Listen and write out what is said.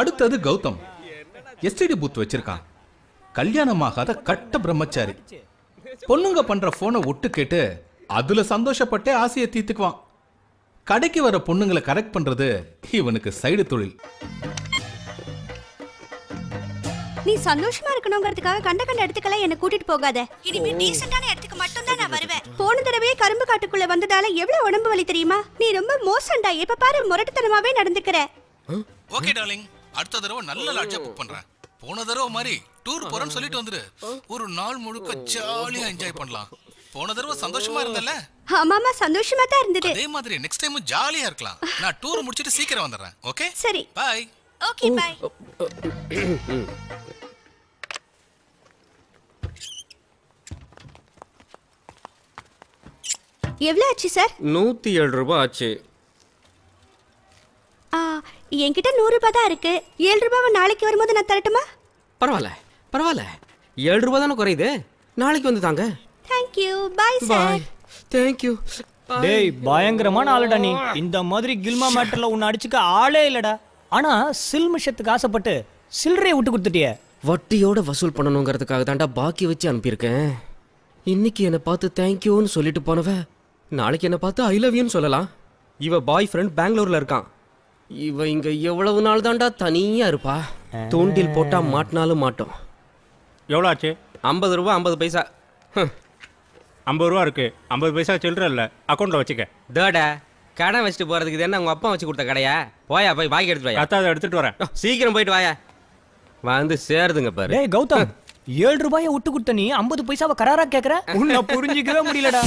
அடுத்தது Gautham STD booth வச்சிருக்கான் கல்யாணமாகாத கட்ட பிரம்மச்சாரி பொண்ணுங்க பண்ற போனை ஒட்டு கேட்டு அதுல சந்தோஷப்பட்டே ஆசையை தீர்த்துக்குவான் கடைக்கு வர பொண்ணுங்களை கரெக்ட் பண்றது இவனுக்கு சைடு தொழில் நீ சந்தோஷமா இருக்கணுங்கிறதுக்காக கண்ட கண்ட இடத்துக்கெல்லாம் என்ன கூட்டிட்டு போகாத இனிமே டீசென்ட்டான இடத்துக்கு மட்டும் தான் நான் வருவேன் போன தடவையே கரும்பு காட்டுக்குள்ள வந்ததால எவ்வளவு உடம்பு வலி தெரியுமா நீ ரொம்ப மோசண்டா எப்ப பாரு முரட்டுத்தனமாவே நடந்துக்கிற ஓகே டார்லிங் அடுத்த தடவை நல்ல லாட்ஜா புக் பண்றேன் போன தடவை மாதிரி டூர் போறேன்னு சொல்லிட்டு வந்துரு ஒரு நாள் முழுக்க ஜாலியா என்ஜாய் பண்ணலாம் போன தடவை சந்தோஷமா இருந்தல ஆமாமா சந்தோஷமா தான் இருந்தது அதே மாதிரி நெக்ஸ்ட் டைம் ஜாலியா இருக்கலாம் நான் டூர் முடிச்சிட்டு சீக்கிரம் வந்துடுறேன் ஓகே சரி பை ஓகே பை எவ்வளவு ஆச்சு சார் நூத்தி ஏழு ரூபாய் ஆச்சு என்கிட்ட நூறு ரூபாய் தான் இருக்கு ஏழு ரூபாய் நாளைக்கு வரும்போது நான் தரட்டுமா பரவாயில்ல பரவாயில்ல ஏழு ரூபாய் தானே குறையுது நாளைக்கு வந்து தாங்க தேங்க்யூ பாய் சார் தேங்க்யூ டேய் பயங்கரமான ஆளுடா நீ இந்த மாதிரி கில்மா மேட்டர்ல உன்னை அடிச்சுக்க ஆளே இல்லடா ஆனா சில்மிஷத்துக்கு ஆசைப்பட்டு சில்லறையை விட்டு கொடுத்துட்டிய வட்டியோட வசூல் பண்ணணுங்கிறதுக்காக தான்டா பாக்கி வச்சு அனுப்பியிருக்கேன் இன்னைக்கு என்னை பார்த்து தேங்க்யூன்னு சொல்லிட்டு போனவ நாளைக்கு என்னை பார்த்து ஐ லவ் யூன்னு சொல்லலாம் இவ பாய் ஃப்ரெண்ட் பெங்களூர்ல இருக்கான் இவ இங்க எவ்வளவு நாள் தாண்டா தனியா இருப்பா தூண்டில் போட்டா மாட்டினாலும் மாட்டோம் எவ்வளோ ஆச்சு ஐம்பது ரூபா ஐம்பது பைசா ஐம்பது ரூபா இருக்கு ஐம்பது பைசா சில்லற இல்லை அக்கௌண்ட்டில் வச்சுக்க தேடா கடை வச்சுட்டு போகிறதுக்கு இது என்ன உங்கள் அப்பா வச்சு கொடுத்த கடையா போயா போய் வாய்க்கு எடுத்துட்டு வாயா அதை எடுத்துட்டு வரேன் சீக்கிரம் போயிட்டு வாயா வந்து சேருதுங்க பாரு கௌதம் ஏழு ரூபாயை விட்டு கொடுத்த நீ ஐம்பது பைசாவை கராரா கேட்குற உன்னை புரிஞ்சிக்கவே முடியலடா